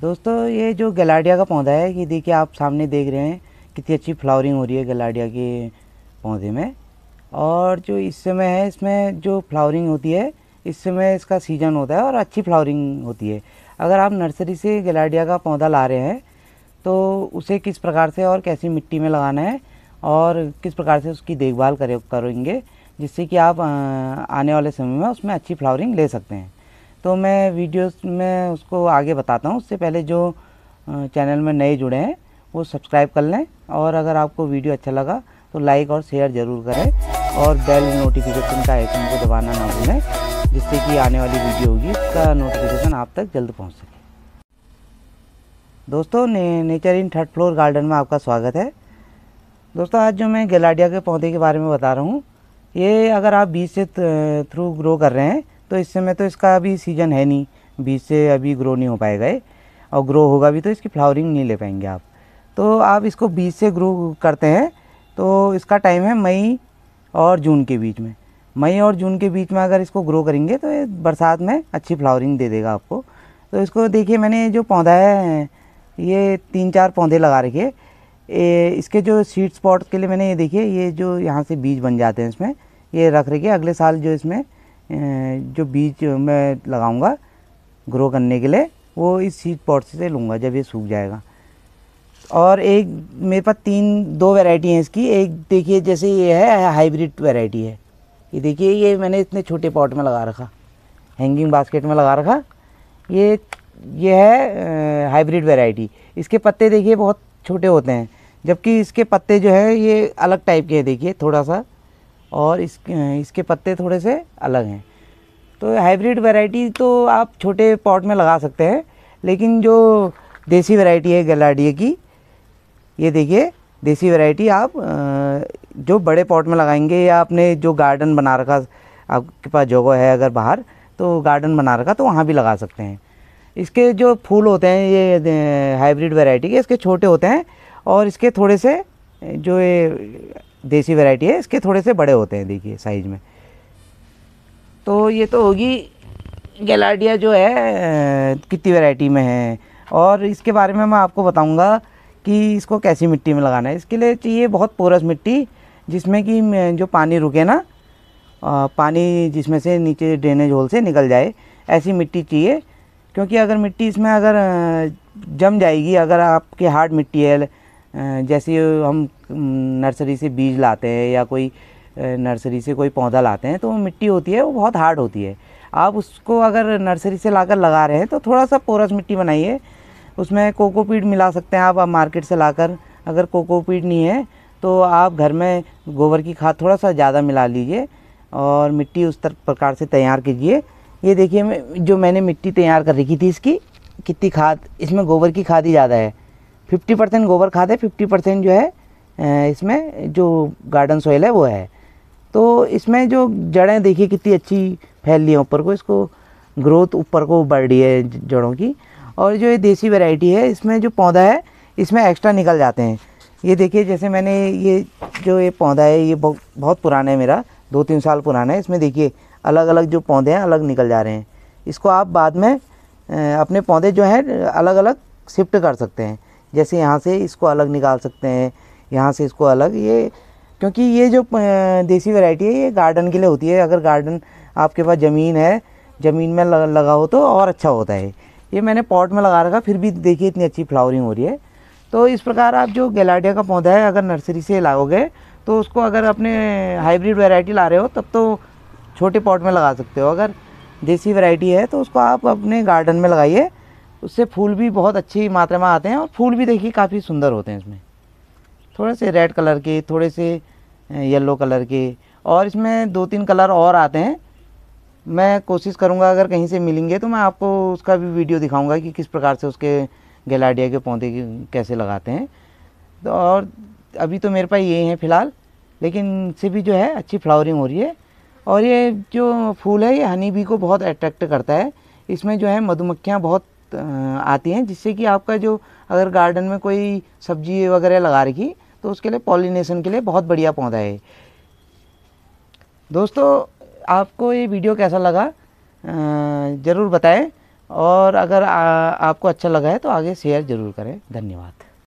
दोस्तों ये जो गलाडिया का पौधा है ये देखिए आप सामने देख रहे हैं कितनी अच्छी फ्लावरिंग हो रही है गलाडिया के पौधे में और जो इस समय है इसमें जो फ्लावरिंग होती है इस समय इसका सीजन होता है और अच्छी फ्लावरिंग होती है अगर आप नर्सरी से गलाडिया का पौधा ला रहे हैं तो उसे किस प्रकार से और कैसी मिट्टी में लगाना है और किस प्रकार से उसकी देखभाल करेंगे जिससे कि आप आने वाले समय में उसमें अच्छी फ्लावरिंग ले सकते हैं तो मैं वीडियोस में उसको आगे बताता हूँ उससे पहले जो चैनल में नए जुड़े हैं वो सब्सक्राइब कर लें और अगर आपको वीडियो अच्छा लगा तो लाइक और शेयर ज़रूर करें और बेल नोटिफिकेशन का आइकन को दबाना ना भूलें जिससे कि आने वाली वीडियो होगी उसका नोटिफिकेशन आप तक जल्द पहुँच सके दोस्तों ने, nature in third floor garden में आपका स्वागत है दोस्तों आज जो मैं गलाडिया के पौधे के बारे में बता रहा हूँ ये अगर आप बीज से थ्रू ग्रो कर रहे हैं तो इस समय तो इसका अभी सीज़न है नहीं बीज से अभी ग्रो नहीं हो पाएगा ये और ग्रो होगा भी तो इसकी फ्लावरिंग नहीं ले पाएंगे आप तो आप इसको बीज से ग्रो करते हैं तो इसका टाइम है मई और जून के बीच में मई और जून के बीच में अगर इसको ग्रो करेंगे तो ये बरसात में अच्छी फ्लावरिंग दे देगा आपको तो इसको देखिए मैंने जो पौधा है ये तीन चार पौधे लगा रखे ये इसके जो सीड स्पॉट के लिए मैंने ये देखिए ये जो यहाँ से बीज बन जाते हैं इसमें ये रख रखे अगले साल जो इसमें जो बीज मैं लगाऊंगा ग्रो करने के लिए वो इस सीड पॉट से लूँगा जब ये सूख जाएगा और एक मेरे पास तीन दो वैरायटी हैं इसकी एक देखिए जैसे ये है हाइब्रिड वैरायटी है ये देखिए ये मैंने इतने छोटे पॉट में लगा रखा हैंगिंग बास्केट में लगा रखा ये ये है हाइब्रिड वैरायटी इसके पत्ते देखिए बहुत छोटे होते हैं जबकि इसके पत्ते जो है ये अलग टाइप के हैं देखिए थोड़ा सा और इस इसके पत्ते थोड़े से अलग हैं तो हाइब्रिड वैरायटी तो आप छोटे पॉट में लगा सकते हैं लेकिन जो देसी वैरायटी है गलाडिये की ये देखिए देसी वैरायटी आप जो बड़े पॉट में लगाएंगे या आपने जो गार्डन बना रखा आपके पास जगह है अगर बाहर तो गार्डन बना रखा तो वहाँ भी लगा सकते हैं इसके जो फूल होते हैं ये हाइब्रिड वैरायटी के इसके छोटे होते हैं और इसके थोड़े से जो ये देसी वैरायटी है इसके थोड़े से बड़े होते हैं देखिए साइज़ में तो ये तो होगी गलाडिया जो है कितनी वैरायटी में है और इसके बारे में मैं आपको बताऊंगा कि इसको कैसी मिट्टी में लगाना है इसके लिए चाहिए बहुत पोरस मिट्टी जिसमें कि जो पानी रुके ना पानी जिसमें से नीचे ड्रेनेज होल से निकल जाए ऐसी मिट्टी चाहिए क्योंकि अगर मिट्टी इसमें अगर जम जाएगी अगर आपकी हार्ड मिट्टी है जैसे हम नर्सरी से बीज लाते हैं या कोई नर्सरी से कोई पौधा लाते हैं तो मिट्टी होती है वो बहुत हार्ड होती है आप उसको अगर नर्सरी से लाकर लगा रहे हैं तो थोड़ा सा पोरस मिट्टी बनाइए उसमें कोकोपीट मिला सकते हैं आप, आप मार्केट से लाकर अगर कोकोपीट नहीं है तो आप घर में गोबर की खाद थोड़ा सा ज़्यादा मिला लीजिए और मिट्टी उस प्रकार से तैयार कीजिए ये देखिए जो मैंने मिट्टी तैयार कर रखी थी इसकी कितनी खाद इसमें गोबर की खाद ही ज़्यादा है फिफ्टी परसेंट गोबर खाद है फिफ्टी परसेंट जो है इसमें जो गार्डन सोयल है वो है तो इसमें जो जड़ें देखिए कितनी अच्छी फैल रही है ऊपर को इसको ग्रोथ ऊपर को बढ़ रही है जड़ों की और जो ये देसी वैरायटी है इसमें जो पौधा है इसमें एक्स्ट्रा निकल जाते हैं ये देखिए जैसे मैंने ये जो ये पौधा है ये बहुत बहुत पुराना है मेरा दो तीन साल पुराना है इसमें देखिए अलग अलग जो पौधे हैं अलग निकल जा रहे हैं इसको आप बाद में अपने पौधे जो हैं अलग अलग शिफ्ट कर सकते हैं जैसे यहाँ से इसको अलग निकाल सकते हैं यहाँ से इसको अलग ये क्योंकि ये जो देसी वैरायटी है ये गार्डन के लिए होती है अगर गार्डन आपके पास ज़मीन है ज़मीन में लगा हो तो और अच्छा होता है ये मैंने पॉट में लगा रखा फिर भी देखिए इतनी अच्छी फ्लावरिंग हो रही है तो इस प्रकार आप जो गैलाडिया का पौधा है अगर नर्सरी से लाओगे तो उसको अगर अपने हाइब्रिड वैरायटी ला रहे हो तब तो छोटे पॉट में लगा सकते हो अगर देसी वैरायटी है तो उसको आप अपने गार्डन में लगाइए उससे फूल भी बहुत अच्छी मात्रा में आते हैं और फूल भी देखिए काफ़ी सुंदर होते हैं इसमें थोड़े से रेड कलर के थोड़े से येलो कलर के और इसमें दो तीन कलर और आते हैं मैं कोशिश करूँगा अगर कहीं से मिलेंगे तो मैं आपको उसका भी वीडियो दिखाऊँगा कि किस प्रकार से उसके गलाडिया के पौधे कैसे लगाते हैं तो और अभी तो मेरे पास ये हैं फ़िलहाल लेकिन इससे भी जो है अच्छी फ्लावरिंग हो रही है और ये जो फूल है ये हनी भी को बहुत अट्रैक्ट करता है इसमें जो है मधुमक्खियाँ बहुत आती हैं जिससे कि आपका जो अगर गार्डन में कोई सब्जी वगैरह लगा रखी तो उसके लिए पॉलिनेशन के लिए बहुत बढ़िया पौधा है दोस्तों आपको ये वीडियो कैसा लगा ज़रूर बताएं और अगर आ, आपको अच्छा लगा है तो आगे शेयर ज़रूर करें धन्यवाद